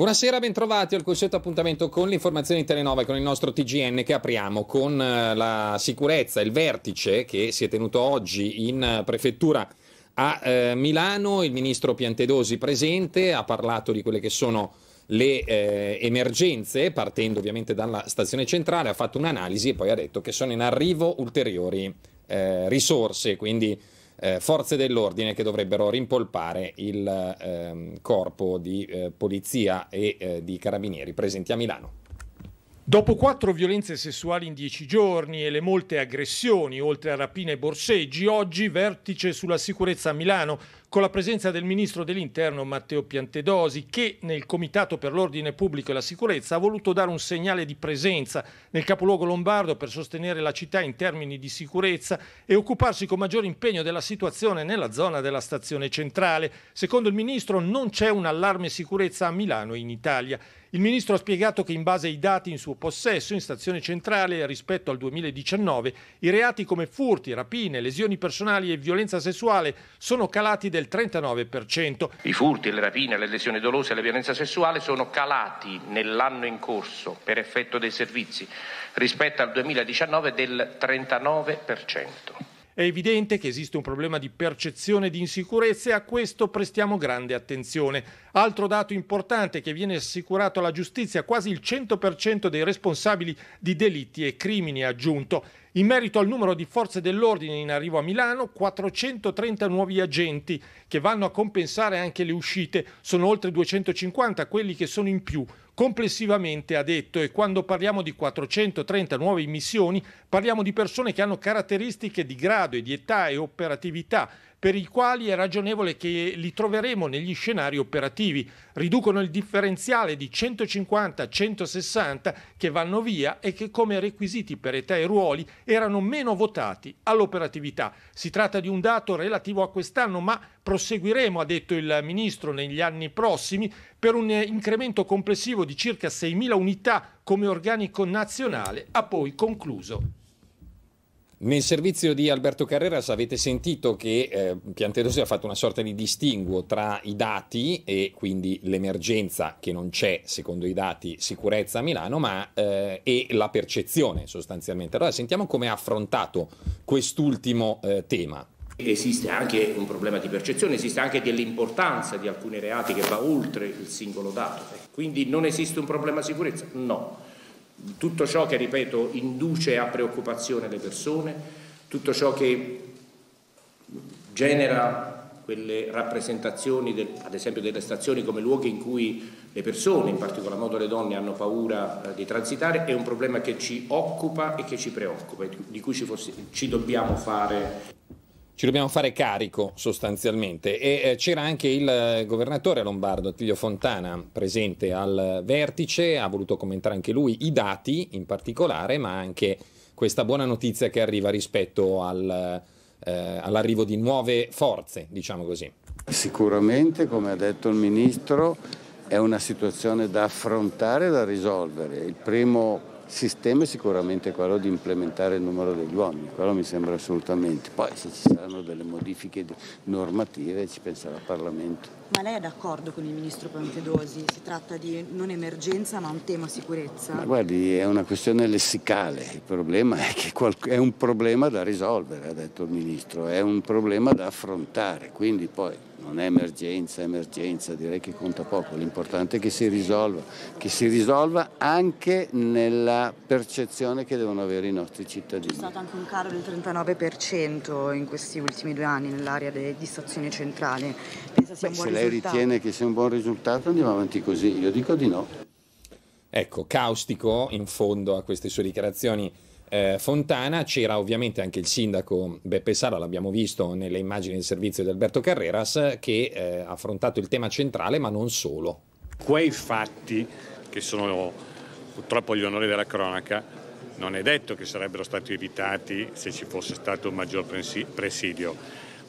Buonasera, bentrovati al consueto appuntamento con l'informazione di Telenova e con il nostro TGN che apriamo con eh, la sicurezza, il vertice che si è tenuto oggi in eh, prefettura a eh, Milano, il ministro Piantedosi presente, ha parlato di quelle che sono le eh, emergenze, partendo ovviamente dalla stazione centrale, ha fatto un'analisi e poi ha detto che sono in arrivo ulteriori eh, risorse, quindi eh, forze dell'ordine che dovrebbero rimpolpare il ehm, corpo di eh, polizia e eh, di carabinieri presenti a Milano. Dopo quattro violenze sessuali in dieci giorni e le molte aggressioni, oltre a rapine e borseggi, oggi vertice sulla sicurezza a Milano con la presenza del ministro dell'Interno Matteo Piantedosi, che nel Comitato per l'Ordine Pubblico e la Sicurezza ha voluto dare un segnale di presenza nel capoluogo lombardo per sostenere la città in termini di sicurezza e occuparsi con maggior impegno della situazione nella zona della stazione centrale. Secondo il ministro non c'è un allarme sicurezza a Milano e in Italia. Il ministro ha spiegato che in base ai dati in suo possesso in stazione centrale rispetto al 2019 i reati come furti, rapine, lesioni personali e violenza sessuale sono calati del 39%. I furti, le rapine, le lesioni dolose e la violenza sessuale sono calati nell'anno in corso per effetto dei servizi rispetto al 2019 del 39%. È evidente che esiste un problema di percezione di insicurezza e a questo prestiamo grande attenzione. Altro dato importante che viene assicurato alla giustizia, quasi il 100% dei responsabili di delitti e crimini, aggiunto. In merito al numero di forze dell'ordine in arrivo a Milano, 430 nuovi agenti che vanno a compensare anche le uscite. Sono oltre 250 quelli che sono in più. Complessivamente ha detto, e quando parliamo di 430 nuove immissioni, parliamo di persone che hanno caratteristiche di grado e di età e operatività per i quali è ragionevole che li troveremo negli scenari operativi. Riducono il differenziale di 150 160 che vanno via e che come requisiti per età e ruoli erano meno votati all'operatività. Si tratta di un dato relativo a quest'anno, ma proseguiremo, ha detto il Ministro, negli anni prossimi per un incremento complessivo di circa 6.000 unità come organico nazionale, ha poi concluso nel servizio di Alberto Carreras avete sentito che eh, Piantedosi ha fatto una sorta di distinguo tra i dati e quindi l'emergenza che non c'è secondo i dati sicurezza a Milano ma eh, e la percezione sostanzialmente. Allora sentiamo come ha affrontato quest'ultimo eh, tema. Esiste anche un problema di percezione, esiste anche dell'importanza di alcuni reati che va oltre il singolo dato. Quindi non esiste un problema sicurezza? No tutto ciò che, ripeto, induce a preoccupazione le persone, tutto ciò che genera quelle rappresentazioni, del, ad esempio delle stazioni come luoghi in cui le persone, in particolar modo le donne, hanno paura eh, di transitare, è un problema che ci occupa e che ci preoccupa, di cui ci, forse, ci dobbiamo fare ci dobbiamo fare carico sostanzialmente. E eh, c'era anche il eh, governatore lombardo Attilio Fontana presente al vertice, ha voluto commentare anche lui i dati in particolare, ma anche questa buona notizia che arriva rispetto al, eh, all'arrivo di nuove forze, diciamo così. Sicuramente, come ha detto il Ministro, è una situazione da affrontare e da risolvere. Il primo sistema è sicuramente quello di implementare il numero degli uomini, quello mi sembra assolutamente. Poi se ci saranno delle modifiche normative ci penserà il Parlamento. Ma lei è d'accordo con il Ministro Pantedosi? Si tratta di non emergenza ma un tema sicurezza? Ma guardi, è una questione lessicale, il problema è che è un problema da risolvere, ha detto il Ministro, è un problema da affrontare, quindi poi non è emergenza, è emergenza, direi che conta poco, l'importante è che si risolva, che si risolva anche nella percezione che devono avere i nostri cittadini. C'è stato anche un caro del 39% in questi ultimi due anni nell'area di stazioni centrali, pensa sia Beh, un buon risultato? Se lei ritiene che sia un buon risultato andiamo avanti così, io dico di no. Ecco, caustico in fondo a queste sue dichiarazioni eh, Fontana, c'era ovviamente anche il sindaco Beppe Sala, l'abbiamo visto nelle immagini del servizio di Alberto Carreras, che eh, ha affrontato il tema centrale, ma non solo. Quei fatti, che sono purtroppo gli onori della cronaca, non è detto che sarebbero stati evitati se ci fosse stato un maggior presidio,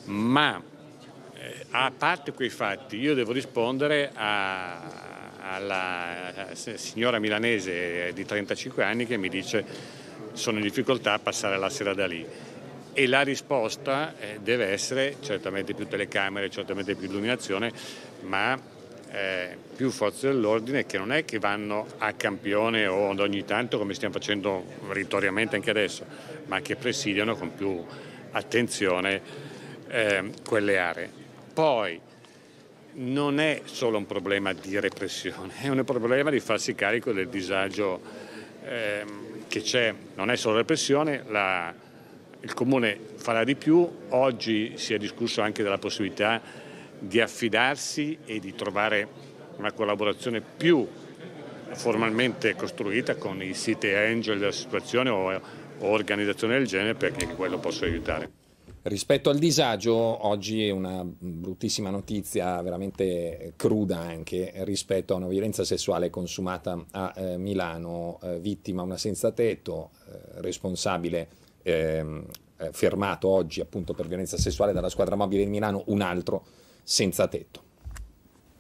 ma eh, a parte quei fatti io devo rispondere a, alla signora milanese di 35 anni che mi dice sono in difficoltà a passare la sera da lì. E la risposta eh, deve essere certamente più telecamere, certamente più illuminazione, ma eh, più forze dell'ordine che non è che vanno a campione o ad ogni tanto come stiamo facendo ritoriamente anche adesso, ma che presidiano con più attenzione ehm, quelle aree. Poi non è solo un problema di repressione, è un problema di farsi carico del disagio. Eh, che c'è, non è solo repressione, la, il Comune farà di più. Oggi si è discusso anche della possibilità di affidarsi e di trovare una collaborazione più formalmente costruita con i siti angel della situazione o, o organizzazioni del genere perché quello possa aiutare. Rispetto al disagio, oggi è una bruttissima notizia, veramente cruda anche, rispetto a una violenza sessuale consumata a eh, Milano, eh, vittima una senza tetto, eh, responsabile ehm, eh, fermato oggi appunto per violenza sessuale dalla squadra mobile di Milano, un altro senza tetto.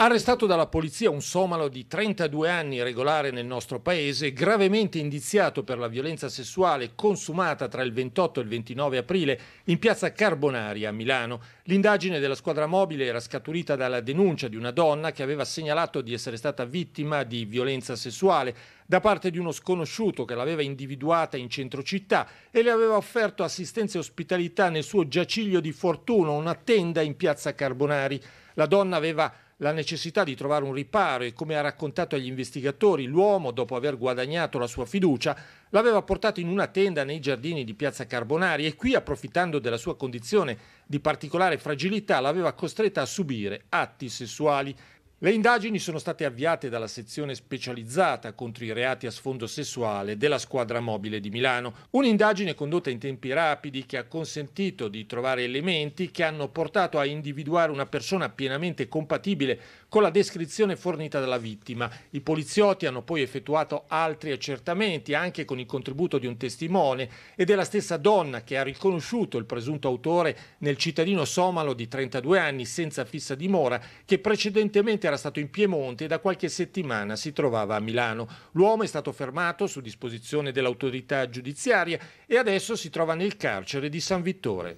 Arrestato dalla polizia un somalo di 32 anni regolare nel nostro paese, gravemente indiziato per la violenza sessuale consumata tra il 28 e il 29 aprile in piazza Carbonari a Milano. L'indagine della squadra mobile era scaturita dalla denuncia di una donna che aveva segnalato di essere stata vittima di violenza sessuale da parte di uno sconosciuto che l'aveva individuata in centro città e le aveva offerto assistenza e ospitalità nel suo giaciglio di fortuna, una tenda in piazza Carbonari. La donna aveva la necessità di trovare un riparo e come ha raccontato agli investigatori, l'uomo, dopo aver guadagnato la sua fiducia, l'aveva portato in una tenda nei giardini di Piazza Carbonari e qui, approfittando della sua condizione di particolare fragilità, l'aveva costretta a subire atti sessuali le indagini sono state avviate dalla sezione specializzata contro i reati a sfondo sessuale della squadra mobile di Milano, un'indagine condotta in tempi rapidi che ha consentito di trovare elementi che hanno portato a individuare una persona pienamente compatibile con la descrizione fornita dalla vittima. I poliziotti hanno poi effettuato altri accertamenti, anche con il contributo di un testimone e della stessa donna che ha riconosciuto il presunto autore nel cittadino somalo di 32 anni senza fissa dimora che precedentemente era stato in Piemonte e da qualche settimana si trovava a Milano. L'uomo è stato fermato su disposizione dell'autorità giudiziaria e adesso si trova nel carcere di San Vittore.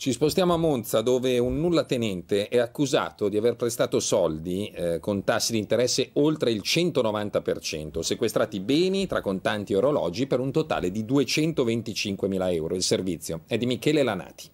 Ci spostiamo a Monza dove un nullatenente è accusato di aver prestato soldi eh, con tassi di interesse oltre il 190%, sequestrati beni tra contanti e orologi per un totale di 225 mila euro. Il servizio è di Michele Lanati.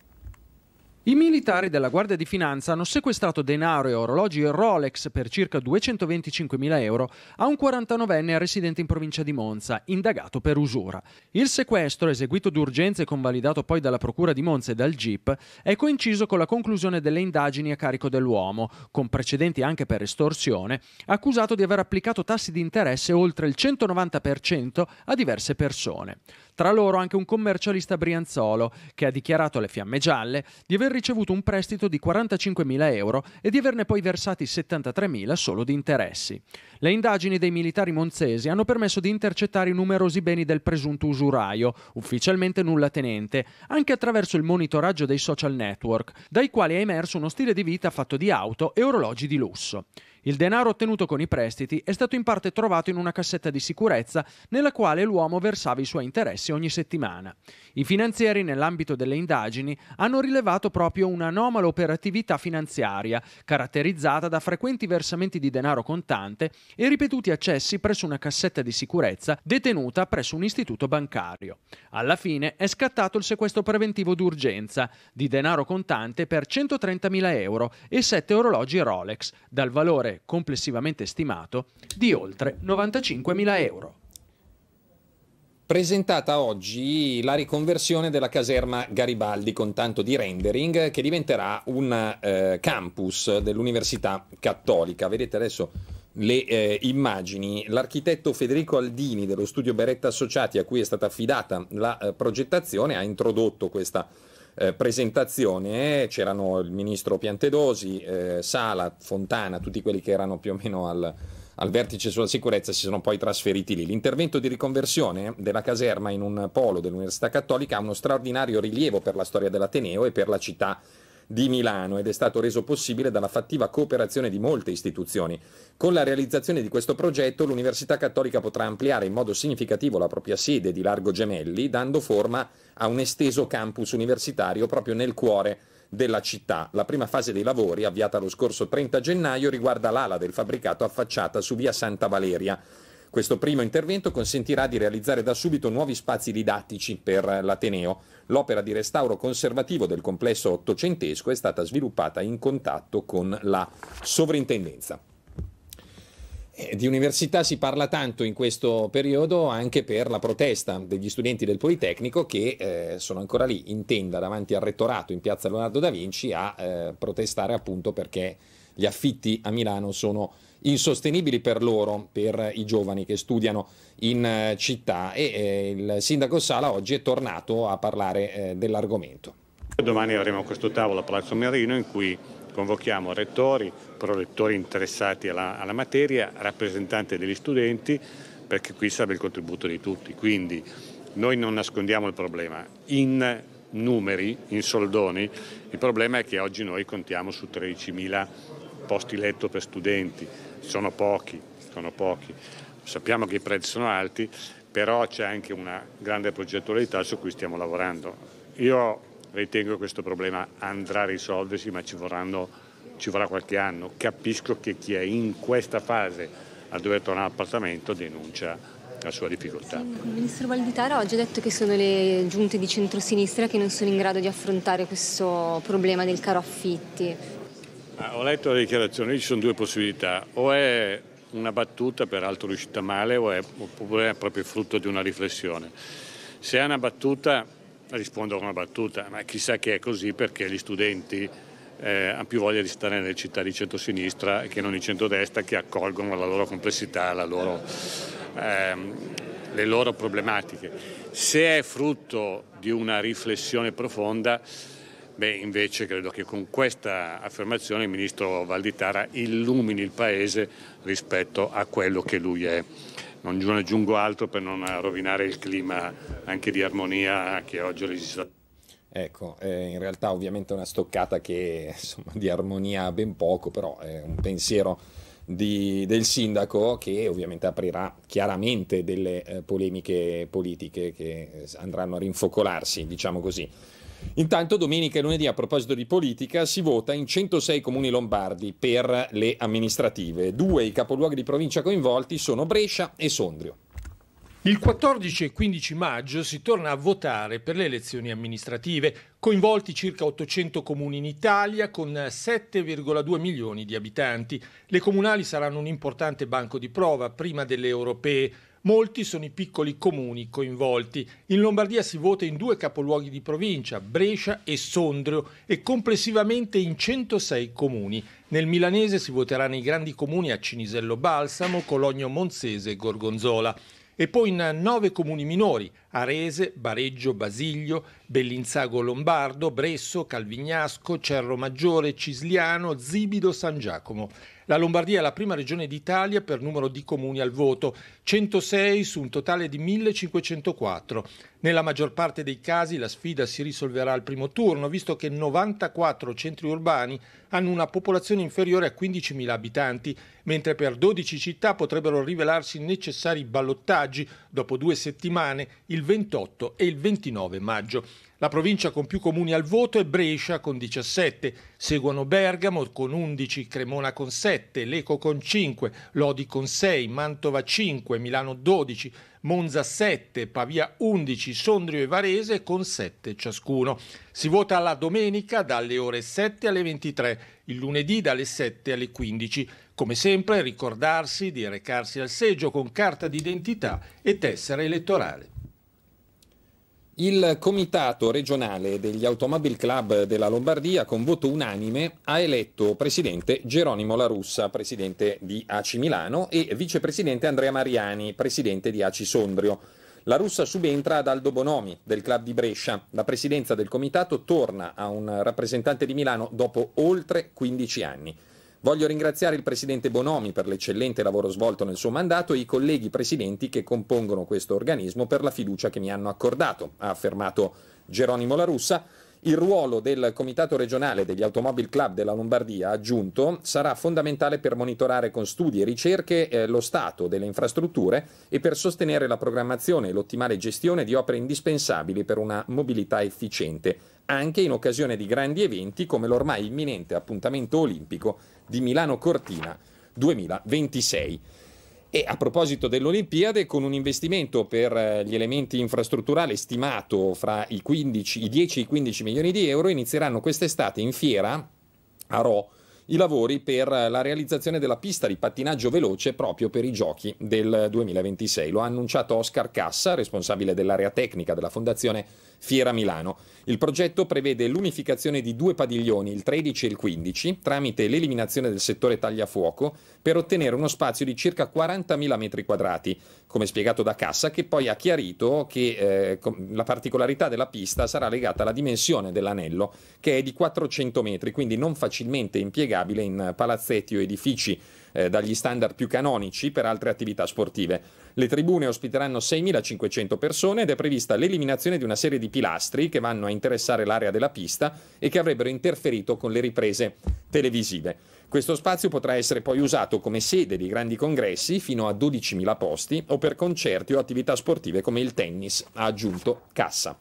I militari della Guardia di Finanza hanno sequestrato denaro e orologi Rolex per circa 225.000 euro a un 49enne residente in provincia di Monza, indagato per usura. Il sequestro, eseguito d'urgenza e convalidato poi dalla Procura di Monza e dal GIP, è coinciso con la conclusione delle indagini a carico dell'uomo, con precedenti anche per estorsione, accusato di aver applicato tassi di interesse oltre il 190% a diverse persone. Tra loro anche un commercialista brianzolo, che ha dichiarato alle fiamme gialle di aver ricevuto un prestito di 45.000 euro e di averne poi versati 73.000 solo di interessi. Le indagini dei militari monzesi hanno permesso di intercettare i numerosi beni del presunto usuraio, ufficialmente nullatenente, anche attraverso il monitoraggio dei social network, dai quali è emerso uno stile di vita fatto di auto e orologi di lusso. Il denaro ottenuto con i prestiti è stato in parte trovato in una cassetta di sicurezza nella quale l'uomo versava i suoi interessi ogni settimana. I finanzieri, nell'ambito delle indagini, hanno rilevato proprio un'anomala operatività finanziaria, caratterizzata da frequenti versamenti di denaro contante e ripetuti accessi presso una cassetta di sicurezza detenuta presso un istituto bancario. Alla fine è scattato il sequestro preventivo d'urgenza di denaro contante per 130.000 euro e 7 orologi Rolex, dal valore complessivamente stimato di oltre 95.000 euro presentata oggi la riconversione della caserma Garibaldi con tanto di rendering che diventerà un eh, campus dell'Università Cattolica. Vedete adesso le eh, immagini. L'architetto Federico Aldini dello studio Beretta Associati a cui è stata affidata la eh, progettazione ha introdotto questa eh, presentazione c'erano il ministro Piantedosi, eh, Sala, Fontana, tutti quelli che erano più o meno al, al vertice sulla sicurezza si sono poi trasferiti lì. L'intervento di riconversione della caserma in un polo dell'Università Cattolica ha uno straordinario rilievo per la storia dell'Ateneo e per la città di Milano ed è stato reso possibile dalla fattiva cooperazione di molte istituzioni. Con la realizzazione di questo progetto l'Università Cattolica potrà ampliare in modo significativo la propria sede di Largo Gemelli, dando forma a un esteso campus universitario proprio nel cuore della città. La prima fase dei lavori, avviata lo scorso 30 gennaio, riguarda l'ala del fabbricato affacciata su via Santa Valeria. Questo primo intervento consentirà di realizzare da subito nuovi spazi didattici per l'Ateneo. L'opera di restauro conservativo del complesso ottocentesco è stata sviluppata in contatto con la sovrintendenza. Eh, di università si parla tanto in questo periodo anche per la protesta degli studenti del Politecnico che eh, sono ancora lì in tenda davanti al rettorato in piazza Leonardo da Vinci a eh, protestare appunto perché gli affitti a Milano sono insostenibili per loro, per i giovani che studiano in eh, città e eh, il sindaco Sala oggi è tornato a parlare eh, dell'argomento. Domani avremo questo tavolo a Palazzo Merino in cui convochiamo rettori, prorettori interessati alla, alla materia, rappresentanti degli studenti, perché qui serve il contributo di tutti. Quindi noi non nascondiamo il problema. In numeri, in soldoni, il problema è che oggi noi contiamo su 13.000 posti letto per studenti, sono pochi, sono pochi. Sappiamo che i prezzi sono alti, però c'è anche una grande progettualità su cui stiamo lavorando. Io ritengo che questo problema andrà a risolversi, ma ci, vorranno, ci vorrà qualche anno. Capisco che chi è in questa fase a dover tornare all'appartamento denuncia la sua difficoltà. Il ministro Valditara oggi ha detto che sono le giunte di centrosinistra che non sono in grado di affrontare questo problema del caro affitti. Ah, ho letto le dichiarazioni, ci sono due possibilità, o è una battuta peraltro riuscita male o è, oppure è proprio frutto di una riflessione. Se è una battuta rispondo con una battuta, ma chissà che è così perché gli studenti eh, hanno più voglia di stare nelle città di centrosinistra che non di centrodestra che accolgono la loro complessità, la loro, ehm, le loro problematiche. Se è frutto di una riflessione profonda, Beh, invece credo che con questa affermazione il ministro Valditara illumini il Paese rispetto a quello che lui è. Non aggiungo altro per non rovinare il clima anche di armonia che oggi registriamo. Ecco, eh, in realtà ovviamente una stoccata che insomma, di armonia ben poco, però è un pensiero di, del sindaco che ovviamente aprirà chiaramente delle eh, polemiche politiche che eh, andranno a rinfocolarsi, diciamo così. Intanto domenica e lunedì a proposito di politica si vota in 106 comuni lombardi per le amministrative. Due i capoluoghi di provincia coinvolti sono Brescia e Sondrio. Il 14 e 15 maggio si torna a votare per le elezioni amministrative, coinvolti circa 800 comuni in Italia con 7,2 milioni di abitanti. Le comunali saranno un importante banco di prova prima delle europee. Molti sono i piccoli comuni coinvolti. In Lombardia si vota in due capoluoghi di provincia, Brescia e Sondrio, e complessivamente in 106 comuni. Nel milanese si voterà nei grandi comuni a Cinisello Balsamo, Cologno Monzese e Gorgonzola e poi in nove comuni minori, Arese, Bareggio, Basiglio, Bellinzago Lombardo, Bresso, Calvignasco, Cerro Maggiore, Cisliano, Zibido, San Giacomo. La Lombardia è la prima regione d'Italia per numero di comuni al voto, 106 su un totale di 1504. Nella maggior parte dei casi la sfida si risolverà al primo turno, visto che 94 centri urbani hanno una popolazione inferiore a 15.000 abitanti, mentre per 12 città potrebbero rivelarsi necessari ballottaggi dopo due settimane, il 28 e il 29 maggio. La provincia con più comuni al voto è Brescia con 17, seguono Bergamo con 11, Cremona con 7, Leco con 5, Lodi con 6, Mantova 5, Milano 12, Monza 7, Pavia 11, Sondrio e Varese con 7 ciascuno. Si vota la domenica dalle ore 7 alle 23, il lunedì dalle 7 alle 15. Come sempre ricordarsi di recarsi al seggio con carta d'identità e tessera elettorale. Il Comitato regionale degli Automobile Club della Lombardia con voto unanime ha eletto presidente Geronimo La Russa, presidente di ACI Milano e vicepresidente Andrea Mariani, presidente di ACI Sondrio. La russa subentra ad Aldo Bonomi del club di Brescia. La presidenza del comitato torna a un rappresentante di Milano dopo oltre 15 anni. Voglio ringraziare il Presidente Bonomi per l'eccellente lavoro svolto nel suo mandato e i colleghi Presidenti che compongono questo organismo per la fiducia che mi hanno accordato, ha affermato Geronimo La Russa. Il ruolo del Comitato regionale degli Automobile Club della Lombardia, aggiunto, sarà fondamentale per monitorare con studi e ricerche eh, lo stato delle infrastrutture e per sostenere la programmazione e l'ottimale gestione di opere indispensabili per una mobilità efficiente anche in occasione di grandi eventi come l'ormai imminente appuntamento olimpico di Milano Cortina 2026. E a proposito dell'Olimpiade, con un investimento per eh, gli elementi infrastrutturali stimato fra i, 15, i 10 e i 15 milioni di euro, inizieranno quest'estate in fiera a Rò i lavori per la realizzazione della pista di pattinaggio veloce proprio per i giochi del 2026. Lo ha annunciato Oscar Cassa, responsabile dell'area tecnica della Fondazione Fiera Milano. Il progetto prevede l'unificazione di due padiglioni, il 13 e il 15, tramite l'eliminazione del settore tagliafuoco per ottenere uno spazio di circa 40.000 metri quadrati, come spiegato da Cassa, che poi ha chiarito che eh, la particolarità della pista sarà legata alla dimensione dell'anello, che è di 400 metri, quindi non facilmente impiegabile navigabile in palazzetti o edifici eh, dagli standard più canonici per altre attività sportive. Le tribune ospiteranno 6.500 persone ed è prevista l'eliminazione di una serie di pilastri che vanno a interessare l'area della pista e che avrebbero interferito con le riprese televisive. Questo spazio potrà essere poi usato come sede di grandi congressi fino a 12.000 posti o per concerti o attività sportive come il tennis, ha aggiunto Cassa.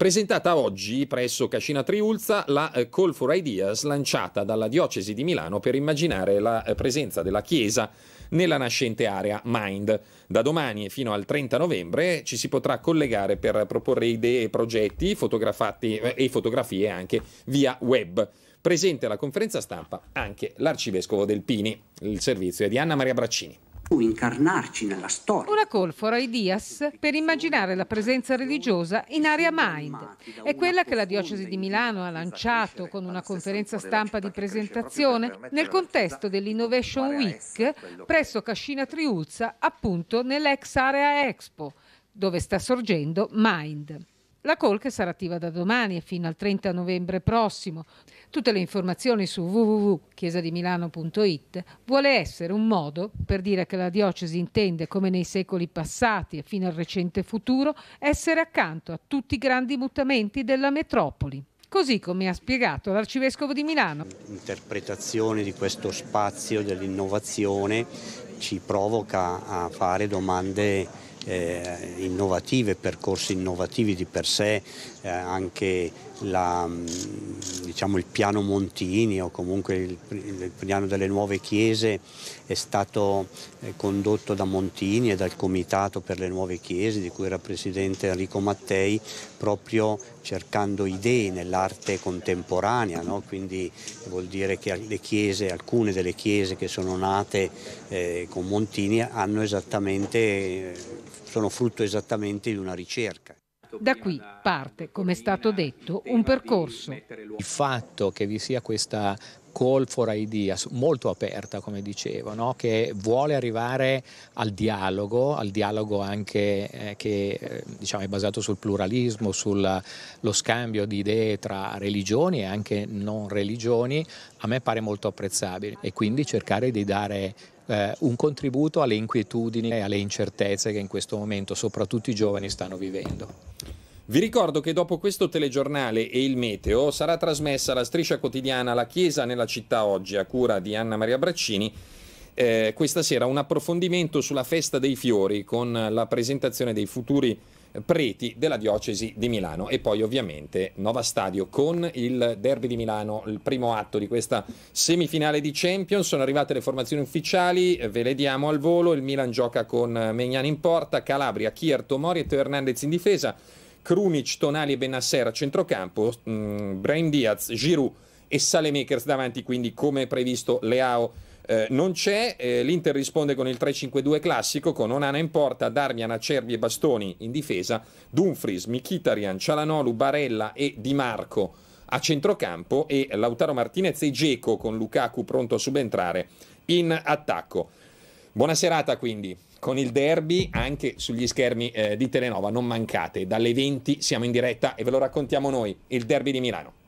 Presentata oggi presso Cascina Triulza la eh, Call for Ideas lanciata dalla Diocesi di Milano per immaginare la eh, presenza della Chiesa nella nascente area Mind. Da domani fino al 30 novembre ci si potrà collegare per proporre idee e progetti eh, e fotografie anche via web. Presente alla conferenza stampa anche l'arcivescovo del Pini. Il servizio è di Anna Maria Braccini incarnarci nella storia. Una call for ideas per immaginare la presenza religiosa in area Mind. È quella che la Diocesi di Milano ha lanciato con una conferenza stampa di presentazione nel contesto dell'Innovation Week presso Cascina Triuzza, appunto nell'ex area Expo, dove sta sorgendo Mind. La call che sarà attiva da domani e fino al 30 novembre prossimo Tutte le informazioni su www.chiesadimilano.it vuole essere un modo per dire che la diocesi intende, come nei secoli passati e fino al recente futuro, essere accanto a tutti i grandi mutamenti della metropoli così come ha spiegato l'Arcivescovo di Milano. L'interpretazione di questo spazio dell'innovazione ci provoca a fare domande eh, innovative, percorsi innovativi di per sé eh, anche la, mm, diciamo, il piano Montini o comunque il, il, piano delle nuove chiese è stato eh, condotto da Montini e dal Comitato per le nuove chiese di cui era presidente Enrico Mattei proprio cercando idee nell'arte contemporanea, no? quindi vuol dire che chiese, alcune delle chiese che sono nate eh, con Montini hanno esattamente, sono frutto esattamente di una ricerca. Da qui parte, come è stato detto, un percorso. Il fatto che vi sia questa call for ideas molto aperta, come dicevo, no? che vuole arrivare al dialogo, al dialogo anche eh, che eh, diciamo è basato sul pluralismo, sullo scambio di idee tra religioni e anche non religioni, a me pare molto apprezzabile e quindi cercare di dare eh, un contributo alle inquietudini e alle incertezze che in questo momento soprattutto i giovani stanno vivendo. Vi ricordo che dopo questo telegiornale e il meteo sarà trasmessa la striscia quotidiana La Chiesa nella città oggi a cura di Anna Maria Braccini. Eh, questa sera un approfondimento sulla festa dei fiori con la presentazione dei futuri preti della diocesi di Milano e poi ovviamente Nova Stadio con il derby di Milano, il primo atto di questa semifinale di Champions, sono arrivate le formazioni ufficiali, ve le diamo al volo, il Milan gioca con Megnani in porta, Calabria, Kier, Tomori e Teo Hernandez in difesa, Krunic, Tonali e Benasser a centrocampo, mm, Brain Diaz, Giroud e Salemakers davanti, quindi come previsto Leao eh, non c'è, eh, l'Inter risponde con il 3-5-2 classico con Onana in porta, Darmian, Acerbi e Bastoni in difesa, Dumfries, Mkhitaryan, Cialanolu, Barella e Di Marco a centrocampo e Lautaro Martinez e Geco con Lukaku pronto a subentrare in attacco. Buona serata quindi con il derby anche sugli schermi eh, di Telenova, non mancate, dalle 20 siamo in diretta e ve lo raccontiamo noi, il derby di Milano.